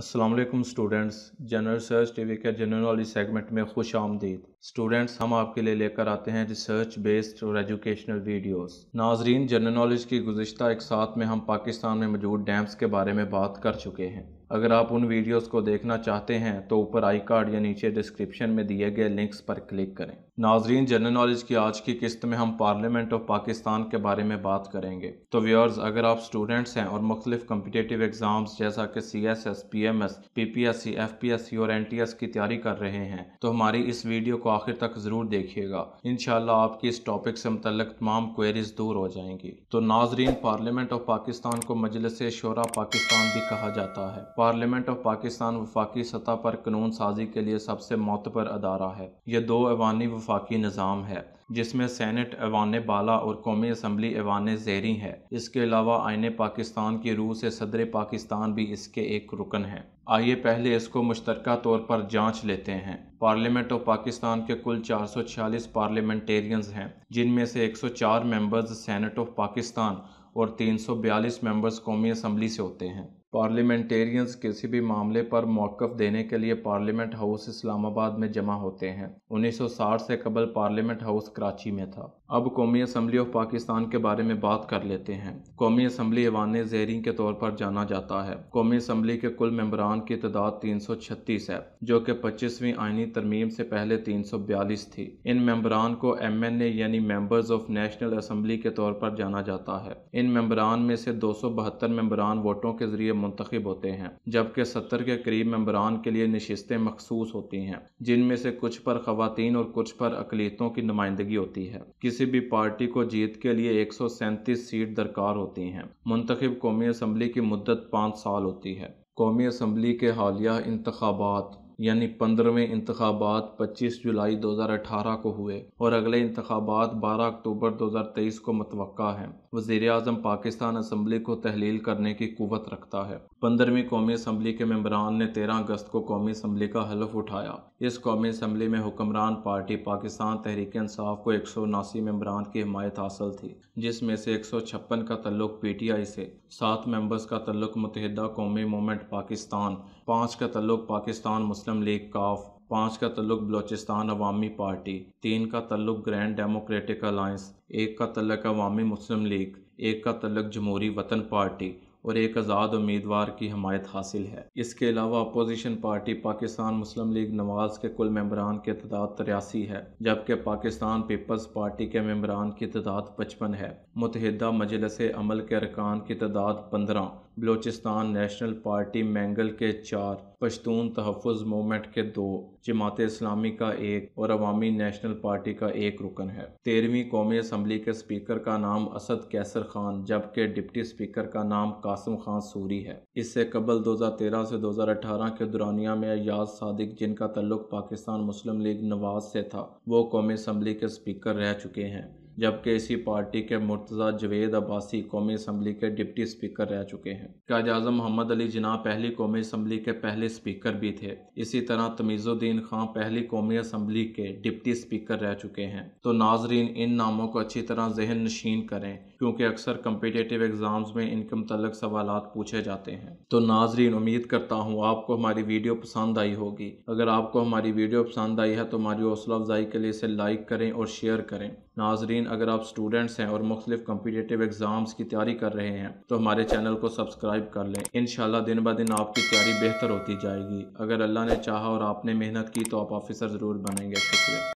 Aslam students general research T V के general knowledge segment में खुश आमदीद स्टूडेंट्स हम आपके लिए लेकर आते हैं रिसर्च बेस्ड और एजुकेशनल वीडियोस नाजरीन जनरल नॉलेज की गुज्तर एक साथ में हम पाकिस्तान में मौजूद डैम्स के बारे में बात कर चुके हैं अगर आप उन वीडियोस को देखना चाहते हैं तो ऊपर आई कार्ड या नीचे डिस्क्रिप्शन में दिए गए लिंक्स पर क्लिक करें नाजरीन जनरल नॉलेज की आज की किस्त में हम पार्लियामेंट ऑफ पाकिस्तान के बारे में बात करेंगे तो व्यूअर्स अगर आप स्टूडेंट्स हैं और मुख्तलिफ कम्पिटेटिव एग्जाम्स जैसा कि C S S P M S P P S C F P S C और एन टी एस की तैयारी कर रहे हैं तो हमारी इस वीडियो को आखिर तक ज़रूर देखिएगा इन आपकी इस टॉपिक से मुतलक तमाम क्वेरीज दूर हो जाएंगी तो नाजरीन पार्लियामेंट ऑफ पाकिस्तान को मजलिस शोरा पाकिस्तान भी कहा जाता है पार्लियामेंट ऑफ पाकिस्तान वफाकी सतह पर कानून साजी के लिए सबसे मोतबर अदारा है यह दो अवानी वफाकी निज़ाम है जिसमें सैनट ऐवान बाला और कौमी असम्बली ऐवान जहरी है इसके अलावा आइन पाकिस्तान की रूह से सदर पाकिस्तान भी इसके एक रुकन है आइए पहले इसको मुश्तरका तौर पर जाँच लेते हैं पार्लियामेंट ऑफ पाकिस्तान के कुल चार सौ छियालीस पार्लियामेंटेरियंस हैं जिनमें से एक सौ चार मेम्बर्स सैनट ऑफ पाकिस्तान और तीन सौ बयालीस मेम्बर्स कौमी असम्बली से होते हैं पार्लियामेंटेरियंस किसी भी मामले पर मौक़ देने के लिए पार्लियामेंट हाउस इस्लामाबाद में जमा होते हैं 1960 से कबल पार्लियामेंट हाउस कराची में था अब कौमी असम्बली ऑफ पाकिस्तान के बारे में बात कर लेते हैं कौमी असम्बली ऐवान जहरीन के तौर पर जाना जाता है कौमी असम्बली के कुल मम्बरान की तादाद तीन सौ छत्तीस है जो कि पच्चीसवीं आइनी तरमीम से पहले तीन सौ बयालीस थी इन मम्बरान को एम एन ए यानी मेम्बर्स ऑफ नेशनल असम्बली के तौर पर जाना जाता है इन मम्बरान में से दो सौ बहत्तर मम्बरान वोटों के जरिए मुंतखब होते हैं जबकि सत्तर के करीब मम्बरान के लिए नशस्तें मखसूस होती हैं जिनमें से कुछ पर खातन और कुछ पर अकलीतों की नुमाइंदगी होती है किसी भी पार्टी को जीत के लिए एक सौ सैंतीस सीट दरकार होती हैं मुंतखब कौमी असम्बली की मुद्दत पाँच साल होती है कौमी असम्बली के हालिया इंतबात यानी पंद्रहवें इंतबात 25 जुलाई 2018 को हुए और अगले इंतबात 12 अक्टूबर 2023 को मतवक़ है वजीर अजम पाकिस्तान असम्बली को तहलील करने की कुत रखता है पंद्रहवीं कौमी असम्बली के मम्बरान ने तेरह अगस्त को कौमी असम्बली का हलफ उठाया इस कौमी असम्बली में हुक्मरान पार्टी पाकिस्तान तहरीक इंसाफ को एक सौ उनासी मम्बरान की हमायत हासिल थी जिसमें से एक सौ छप्पन का तल्लुक पी टी आई से सात मेम्बर्स का तल्लुक मुतहदा कौमी मूवमेंट पाकिस्तान पाँच का तल्लुक पाकिस्तान मुस्लिम मुस्लिम लीग काफ पाँच का तल्लुक बलोचिस्तान अवामी पार्टी तीन का तल्लुक ग्रैंड डेमोक्रेटिक अलाइंस एक का तल्लक अवामी मुस्लिम लीग एक का तल्लक जमहूरी वतन पार्टी और एक आज़ाद उम्मीदवार की हमायत हासिल है इसके अलावा अपोजिशन पार्टी पाकिस्तान मुस्लिम लीग नवाज के कुल मम्बरान की तादाद तिरासी है जबकि पाकिस्तान पीपल्स पार्टी के मम्बरान की तादाद पचपन है मुतहदा मजलस अमल के अरकान की तादाद पंद्रह बलोचिस्तान नेशनल पार्टी मैंगल के चार पश्तून तहफ़ मूवमेंट के दो जमात इस्लामी का एक और अवामी नेशनल पार्टी का एक रुकन है तेरहवीं कौमी असम्बली के स्पीकर का नाम असद कैसर खान जबकि डिप्टी स्पीकर का नाम कासम खान सूरी है इससे कबल 2013 से 2018 के दौरानिया में अयाज सादिक जिनका तल्लुक पाकिस्तान मुस्लिम लीग नवाज से था वो कौमी असम्बली के स्पीकर रह चुके हैं जबकि इसी पार्टी के मुर्तज़ा जवेद अब्बासी कौमी असम्बली के डिप्टी स्पीकर रह चुके हैं काज आजम मोहम्मद अली जिना पहली कौमी असम्बली के पहले स्पीकर भी थे इसी तरह तमीज़ुद्दीन खां पहली कौमी असम्बली के डिप्टी स्पीकर रह चुके हैं तो नाजरीन इन नामों को अच्छी तरह जहन नशीन करें क्योंकि अक्सर कम्पिटेटिव एग्ज़ाम्स में इनके मतलब सवाल पूछे जाते हैं तो नाजरीन उम्मीद करता हूँ आपको हमारी वीडियो पसंद आई होगी अगर आपको हमारी वीडियो पसंद आई है तो हमारी हौसला अफजाई के लिए इसे लाइक करें और शेयर करें नाजरीन अगर आप स्टूडेंट्स हैं और मुख्तलिफ कम्पिटेटिव एग्ज़ाम्स की तैयारी कर रहे हैं तो हमारे चैनल को सब्सक्राइब कर लें इन दिन ब दिन आपकी तैयारी बेहतर होती जाएगी अगर अल्लाह ने चाहा और आपने मेहनत की तो आप ऑफिसर ज़रूर बनेंगे शुक्रिया